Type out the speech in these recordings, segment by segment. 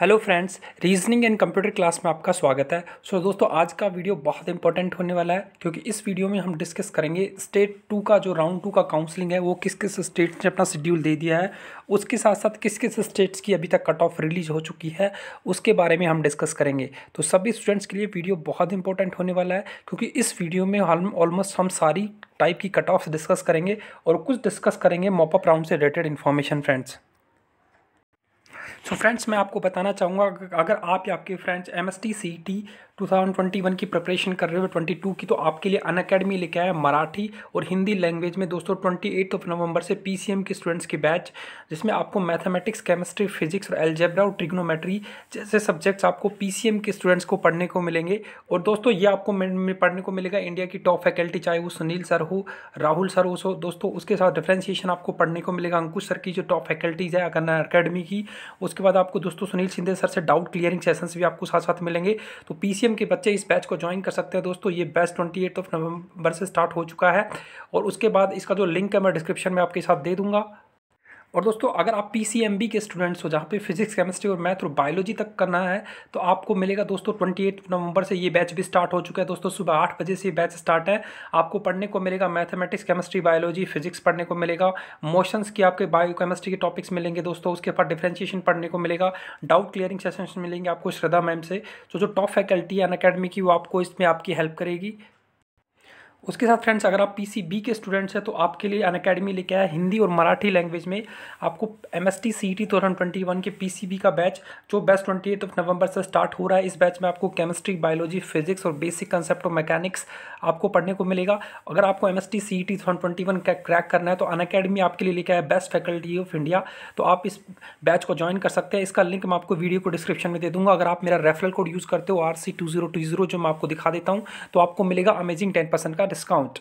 hello friends reasoning and computer class में आपका स्वागत है सो so, दोस्तों आज का वीडियो बहुत इंपॉर्टेंट होने वाला है क्योंकि इस वीडियो में हम डिस्कस करेंगे स्टेट टू का जो राउंड टू का काउंसलिंग है वो किस किस स्टेट्स ने अपना शेड्यूल दे दिया है उसके साथ साथ किस किस स्टेट्स की अभी तक कट ऑफ रिलीज हो चुकी है उसके बारे में हम डिस्कस करेंगे तो सभी स्टूडेंट्स के लिए वीडियो बहुत इंपॉर्टेंट होने वाला है क्योंकि इस वीडियो में हम ऑलमोस्ट हम सारी टाइप की कट ऑफ डिस्कस करेंगे और कुछ डिस्कस करेंगे मॉपअप राउंड से related information friends so so friends मैं आपको बताना चाहूँगा अगर आप या आपके friends M S T C T 2021 की प्रिपरेशन कर रहे हो 22 की तो आपके लिए अन अकेडमी लेके आया मराठी और हिंदी लैंग्वेज में दोस्तों ट्वेंटी ऑफ नवंबर से पी के स्टूडेंट्स की बैच जिसमें आपको मैथमेटिक्स केमिस्ट्री फिजिक्स और एल्जेब्रा और ट्रिग्नोमेट्री जैसे सब्जेक्ट्स आपको पी के स्टूडेंट्स को पढ़ने को मिलेंगे और दोस्तों ये आपको पढ़ने को मिलेगा इंडिया की टॉप फैकल्टी चाहे वो सुनील सर हो राहुल सर हो दोस्तों उसके साथ डिफ्रेंशिएशन आपको पढ़ने को मिलेगा अंकुश सर की जो टॉप फैकल्टीज़ है अगर अकेडमी की उसके बाद आपको दोस्तों सुनील सिंधे सर से डाउट क्लियरिंग सेशंस भी आपको साथ साथ मिलेंगे तो पी पीसीएम के बच्चे इस बैच को ज्वाइन कर सकते हैं दोस्तों ये batch twenty eight of November से स्टार्ट हो चुका है और उसके बाद इसका जो लिंक है मैं डिस्क्रिप्शन में आपके साथ दे दूँगा और दोस्तों अगर आप पी के स्टूडेंट्स हो जहाँ पे फिजिक्स केमिस्ट्री और मैथ और बायोलॉजी तक करना है तो आपको मिलेगा दोस्तों ट्वेंटी नवंबर से ये बैच भी स्टार्ट हो चुका है दोस्तों सुबह आठ बजे से ये बैच स्टार्ट है आपको पढ़ने को मिलेगा मैथमेटिक्स केमिस्ट्री बायोलॉजी फिजिक्स पढ़ने को मिलेगा मोशंस की आपके बायो केमिस्ट्री के टॉपिक्स मिलेंगे दोस्तों उसके बाद डिफ्रेंशिएशन पढ़ने को मिलेगा डाउट क्लियरिंग सेशन मिलेंगे आपको श्रद्धा मैम से तो जो टॉप फैकल्टी है अन अकेडमी की वो आपको इसमें आपकी हेल्प करेगी उसके साथ फ्रेंड्स अगर आप पी के स्टूडेंट्स हैं तो आपके लिए अन अकेडमी लेके आया हिंदी और मराठी लैंग्वेज में आपको M S T C T twenty one के पी का बैच जो best twenty eight of November से स्टार्ट हो रहा है इस बैच में आपको केमिस्ट्री बायोलॉजी फिजिक्स और बेसिक कंसेप्ट ऑफ मैकेनिक्स आपको पढ़ने को मिलेगा अगर आपको M S T C T twenty one का क्रैक करना है तो अन अकेडमी आपके लिए लेके आया बेस्ट फैकल्टी ऑफ इंडिया तो आप इस बैच को ज्वाइन कर सकते हैं इसका लिंक मैं आपको वीडियो को डिस्क्रिप्शन में दे दूँगा अगर आप मेरा रेफरल कोड यूज़ करते हो R C two zero two zero जो मैं आपको दिखा देता हूँ तो आपको मिलेगा अमेजिंग टेन परसेंट का discount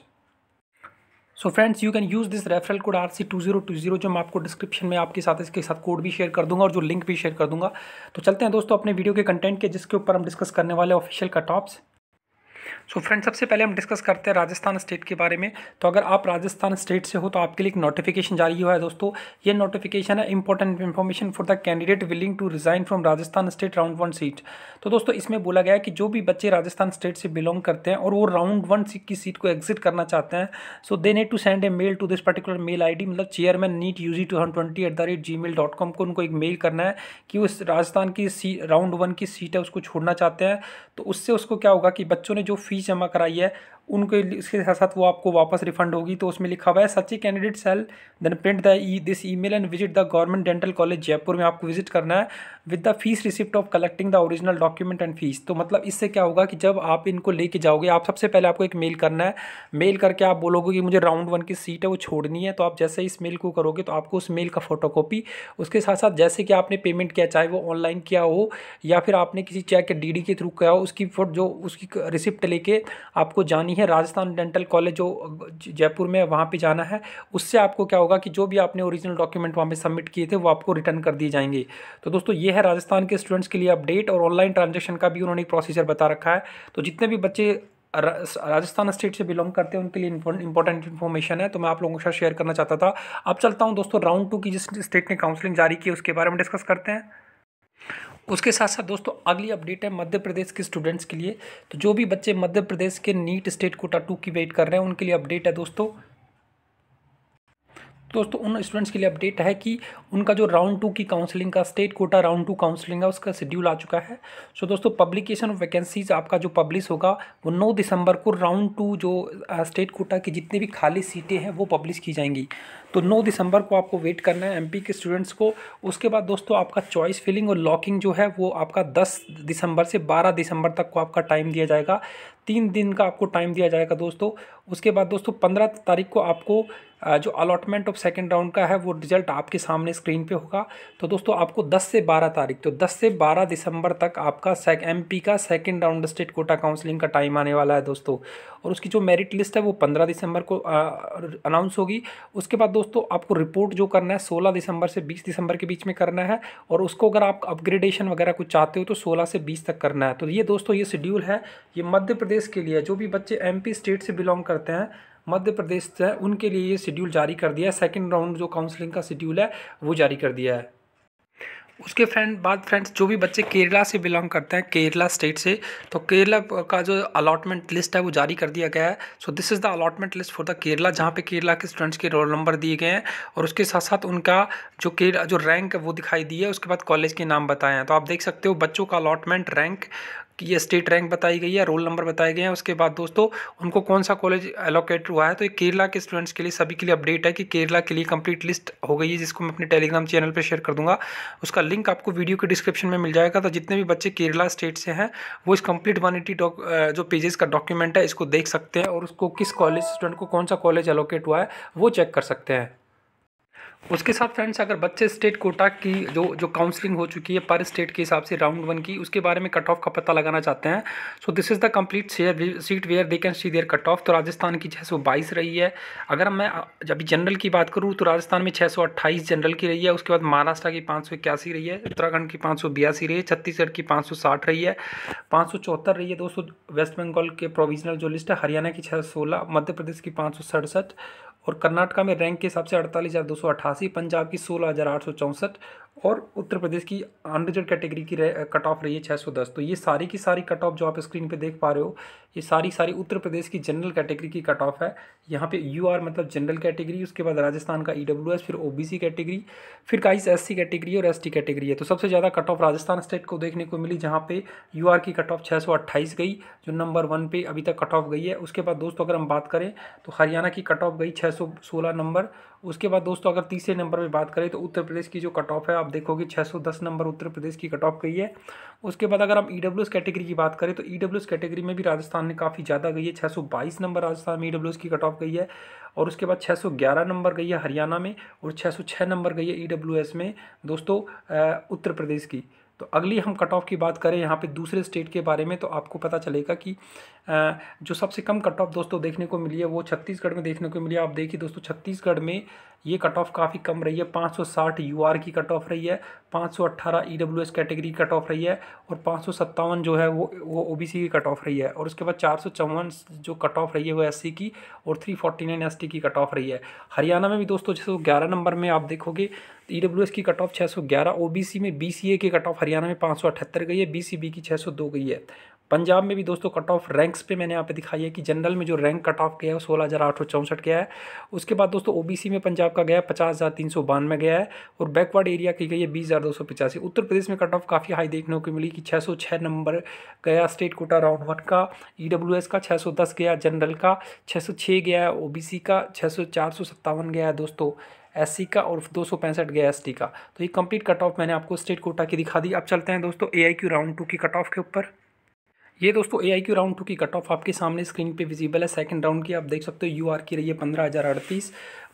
so friends you can use this referral code R C two zero two zero जो मैं आपको डिस्क्रिप्शन में आपके साथ इसके साथ कोड भी शेयर कर दूंगा और जो लिंक भी शेयर कर दूंगा तो चलते हैं दोस्तों अपने वीडियो के कंटेंट के जिसके ऊपर हम डिस्कस करने वाले official cut offs so so friend सबसे पहले हम डिस्कस करते हैं राजस्थान स्टेट के बारे में तो अगर आप राजस्थान स्टेट से हो तो आपके लिए एक नोटिफिकेशन जारी हुआ है दोस्तों ये नोटिफिकेशन है important information for the candidate willing to resign from Rajasthan state round one seat तो दोस्तों इसमें बोला गया है कि जो भी बच्चे राजस्थान स्टेट से बिलोंग करते हैं और वो राउंड वन की सीट को एग्जिट करना चाहते हैं so they need to send a mail to this particular mail I मतलब chairman NEET U G twenty eight the rate gmail dot com को उनको एक मेल करना है कि वो राजस्थान की सी राउंड वन की सीट है उसको छोड़ना चाहते हैं तो उससे उसको क्या होगा कि बच्चों ने जो फीस जमा कराई है उनके इसके साथ साथ वो आपको वापस रिफंड होगी तो उसमें लिखा हुआ है such a candidate shall then print the E this email and visit the government dental college Jaipur में आपको विजिट करना है with the fees receipt of collecting the original document and fees तो मतलब इससे क्या होगा कि जब आप इनको लेके जाओगे आप सबसे पहले आपको एक मेल करना है मेल करके आप बोलोगे कि मुझे राउंड वन की सीट है वो छोड़नी है तो आप जैसे इस मेल को करोगे तो आपको उस मेल का कॉपी उसके साथ साथ जैसे कि आपने पेमेंट किया चाहे वो ऑनलाइन किया हो या फिर आपने किसी चेक या डी के थ्रू किया हो उसकी जो उसकी रिसिप्ट लेके आपको जानी नहीं है राजस्थान डेंटल कॉलेज जो जयपुर में वहाँ पे जाना है उससे आपको क्या होगा कि जो भी आपने ओरिजिनल डॉक्यूमेंट वहाँ पे सबमिट किए थे वो आपको रिटर्न कर दिए जाएंगे तो दोस्तों ये है राजस्थान के स्टूडेंट्स के लिए अपडेट और ऑनलाइन ट्रांजेक्शन का भी उन्होंने प्रोसीजर बता रखा है तो जितने भी बच्चे राजस्थान स्टेट से बिलोंग करते हैं उनके लिए इंपॉर्टेंट इन्फॉर्मेशन है तो मैं आप लोगों के साथ शेयर करना चाहता था अब चलता हूँ दोस्तों राउंड टू की जिस स्टेट ने काउंसलिंग जारी की उसके बारे में डिस्कस करते हैं उसके साथ साथ दोस्तों अगली अपडेट है मध्य प्रदेश के स्टूडेंट्स के लिए तो जो भी बच्चे मध्य प्रदेश के नीट स्टेट कोटा टू की वेट कर रहे हैं उनके लिए अपडेट है दोस्तों दोस्तों उन स्टूडेंट्स के लिए अपडेट है कि उनका जो राउंड टू की काउंसलिंग का state quota round two counselling है उसका शेड्यूल आ चुका है सो दोस्तों पब्लिकेशन ऑफ वैकेंसीज आपका जो पब्लिश होगा वो 9 दिसंबर को राउंड टू जो स्टेट कोटा की जितनी भी खाली सीटें हैं वो पब्लिश की जाएंगी तो 9 दिसंबर को आपको वेट करना है एमपी के स्टूडेंट्स को उसके बाद दोस्तों आपका चॉइस फिलिंग और लॉकिंग जो है वो आपका 10 दिसंबर से 12 दिसंबर तक को आपका टाइम दिया जाएगा तीन दिन का आपको टाइम दिया जाएगा दोस्तों उसके बाद दोस्तों पंद्रह तारीख को आपको जो अलॉटमेंट ऑफ सेकेंड राउंड का है वो रिजल्ट आपके सामने स्क्रीन पे होगा तो दोस्तों आपको 10 से 12 तारीख तो 10 से 12 दिसंबर तक आपका सेक एम का second round state quota counselling का टाइम आने वाला है दोस्तों और उसकी जो मेरिट लिस्ट है वो पंद्रह दिसंबर को अनाउंस होगी उसके बाद दोस्तों आपको रिपोर्ट जो करना है 16 दिसंबर से 20 दिसंबर के बीच में करना है और उसको अगर आप अपग्रेडेशन वगैरह कुछ चाहते हो तो 16 से 20 तक करना है तो ये दोस्तों ये शेड्यूल है ये मध्य प्रदेश के लिए जो भी बच्चे एमपी स्टेट से बिलोंग करते हैं मध्य प्रदेश से उनके लिए ये शेड्यूल जारी कर दिया है सेकेंड राउंड जो काउंसलिंग का शेड्यूल है वो जारी कर दिया है उसके फ्रेंड बाद फ्रेंड्स जो भी बच्चे केरला से बिलोंग करते हैं केरला स्टेट से तो केरला का जो अलॉटमेंट लिस्ट है वो जारी कर दिया गया है so this is the allotment list for the Kerala जहाँ पे केरला के स्टूडेंट्स के रोल नंबर दिए गए हैं और उसके साथ साथ उनका जो केरला जो रैंक है वो दिखाई दी है उसके बाद कॉलेज के नाम बताए हैं तो आप देख सकते हो बच्चों का अलॉटमेंट रैंक कि ये स्टेट रैंक बताई गई है रोल नंबर बताए गए हैं उसके बाद दोस्तों उनको कौन सा कॉलेज एलोकेट हुआ है तो ये केरला के स्टूडेंट्स के लिए सभी के लिए अपडेट है कि केरला के लिए कंप्लीट लिस्ट हो गई है जिसको मैं अपने टेलीग्राम चैनल पर शेयर कर दूंगा उसका लिंक आपको वीडियो के डिस्क्रिप्शन में मिल जाएगा तो जितने भी बच्चे केरला स्टेट से हैं वो इस कंप्लीट वन जो पेजेस का डॉक्यूमेंट है इसको देख सकते हैं और उसको किस कॉलेज स्टूडेंट को कौन सा कॉलेज एलोकेट हुआ है वो चेक कर सकते हैं उसके साथ फ्रेंड्स अगर बच्चे स्टेट कोटा की जो जो काउंसलिंग हो चुकी है पर स्टेट के हिसाब से राउंड वन की उसके बारे में कट ऑफ का पता लगाना चाहते हैं so this is the complete share seat where they can see their cut off तो राजस्थान की छः सौ बाईस रही है अगर मैं अभी जनरल की बात करूँ तो राजस्थान में छः सौ अट्ठाईस जनरल की रही है उसके बाद महाराष्ट्र की पाँच सौ इक्यासी रही है उत्तराखंड की पाँच सौ बयासी रही है छत्तीसगढ़ की पाँच सौ साठ रही है पाँच सौ चौहत्तर रही है दोस्तों वेस्ट बंगाल के प्रोविजनल जो लिस्ट है हरियाणा की छः सौ सोलह मध्य प्रदेश की पाँच सौ सड़सठ और कर्नाटका में रैंक के हिसाब से अड़तालीस हज़ार दो सौ अट्ठासी पंजाब की सोलह हज़ार आठ सौ चौंसठ और उत्तर प्रदेश की अनरिजर्व कैटेगरी की कट ऑफ रही है छः सौ दस तो ये सारी की सारी कट ऑफ जो आप स्क्रीन पे देख पा रहे हो ये सारी सारी उत्तर प्रदेश की जनरल कैटेगरी की कट ऑफ है यहाँ पे यू आर मतलब जनरल कैटेगरी उसके बाद राजस्थान का ई डब्ल्यू एस फिर ओ बी सी कैटेगरी फिर काइस एस सी कैटेगरी और एस टी कैटेगरी है तो सबसे ज़्यादा कट ऑफ राजस्थान स्टेट को देखने को मिली जहाँ पे यू आर की कट ऑफ छः सौ अट्ठाईस गई जो नंबर वन पे अभी तक कट ऑफ गई है उसके बाद दोस्तों अगर हम बात करें तो हरियाणा की कट ऑफ गई छः सोलह नंबर उसके बाद दोस्तों अगर तीसरे नंबर पे बात करें तो उत्तर प्रदेश की जो कट ऑफ है आप देखोगे 610 नंबर उत्तर प्रदेश की कट ऑफ गई है उसके बाद अगर आप ई कैटेगरी की बात करें तो ई e कैटेगरी में भी राजस्थान ने काफ़ी ज़्यादा गई है 622 नंबर राजस्थान में ई e की कट ऑफ गई है और उसके बाद 611 नंबर गई है हरियाणा में और 606 नंबर गई है ई e में दोस्तों उत्तर प्रदेश की तो अगली हम कट ऑफ की बात करें यहाँ पे दूसरे स्टेट के बारे में तो आपको पता चलेगा कि जो सबसे कम कट ऑफ दोस्तों देखने को मिली है वो छत्तीसगढ़ में देखने को मिली है आप देखिए दोस्तों छत्तीसगढ़ में ये कट ऑफ काफ़ी कम रही है 560 यूआर की कट ऑफ रही है 518 ईडब्ल्यूएस कैटेगरी कट ऑफ रही है और पाँच जो है वो वो ओबीसी की कट ऑफ रही है और उसके बाद चार जो कट ऑफ रही है वो एससी की और 349 फोर्टी की कट ऑफ रही है हरियाणा में भी दोस्तों जैसे ग्यारह नंबर में आप देखोगे ई e एस की कट ऑफ छः सौ में बी की कट ऑफ हरियाणा में पाँच गई है बी की छः गई है पंजाब में भी दोस्तों कट ऑफ रैंक्स पे मैंने यहाँ पे दिखाई है कि जनरल में जो रैंक कट ऑफ गया है सोलह हज़ार आठ सौ चौंसठ गया है उसके बाद दोस्तों ओबीसी में पंजाब का गया है पचास हज़ार तीन सौ बानवे गया है और बैकवर्ड एरिया की गई है बीस हज़ार दो सौ पचासी उत्तर प्रदेश में कट ऑफ काफ़ी हाई देखने को मिली कि छः सौ छः नंबर गया स्टेट कोटा राउंड वन का ई डब्ल्यू एस का छः सौ दस गया जनरल का छः सौ छः गया है ओ बी सी का छः सौ चार सौ सत्तावन गया है दोस्तों एस सी का और दो सौ पैंसठ गया एस टी का तो ये कंप्लीट कट ऑफ मैंने आपको स्टेट कोटा की दिखा दी अब चलते हैं दोस्तों A I Q round two की कट ऑफ के ऊपर ये दोस्तों A I Q round two की कट ऑफ आपके सामने स्क्रीन पे विजिबल है सेकंड राउंड की आप देख सकते हो यू आर की रही है पंद्रह हज़ार अड़तीस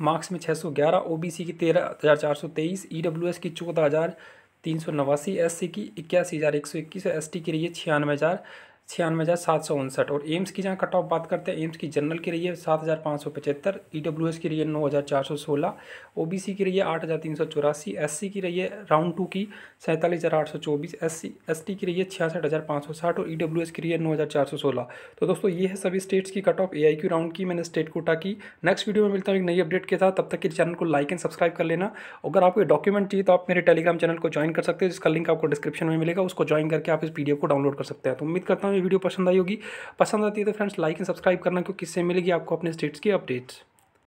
मार्क्स में छः सौ ग्यारह ओ बी सी की तेरह हज़ार चार सौ तेईस ई डब्ल्यू एस की चौदह हज़ार तीन सौ नवासी एस सी की इक्यासी हज़ार एक सौ इक्कीस एस टी की रही है छियानवे हज़ार छियानवे हज़ार सात सौ उनसठ और एम्स की जहाँ कट ऑफ बात करते हैं एम्स की जनरल की रही है सात हज़ार पाँच सौ पचहत्तर ई डब्ल्यू एस की रही है नौ हज़ार चार सौ सोलह ओ बी सी की रही है आठ हज़ार तीन सौ चौरासी एस सी की रही है राउंड टू की सैंतालीस हज़ार आठ सौ चौबीस एस सी एस टी की रही है छियासठ हज़ार पाँच सौ साठ और ई डब्ल्यू एस की रही है नौ हज़ार चार सौ सोलह तो दोस्तों ये है सभी स्टेट्स की cut off A I Q round की मैंने स्टेट कोटा की नेक्स्ट वीडियो में मिलता हूँ एक नई अपडेट के साथ तब तक के चैनल को लाइक एंड सब्सक्राइब कर लेना अगर आपको डॉक्यूमेंट चाहिए तो आप मेरे टेलीग्राम चैनल को ज्वाइन कर सकते हैं जिसका लिंक आपको डिस्क्रिप्शन में मिलेगा उसको ज्वाइन करके आप इस वीडियो को डाउनलोड कर सकते हैं तो उम्मीद करता हूँ हमें वीडियो पसंद आई होगी पसंद आती है तो फ्रेंड्स लाइक एंड सब्सक्राइब करना क्योंकि इससे मिलेगी आपको अपने स्टेट्स की अपडेट्स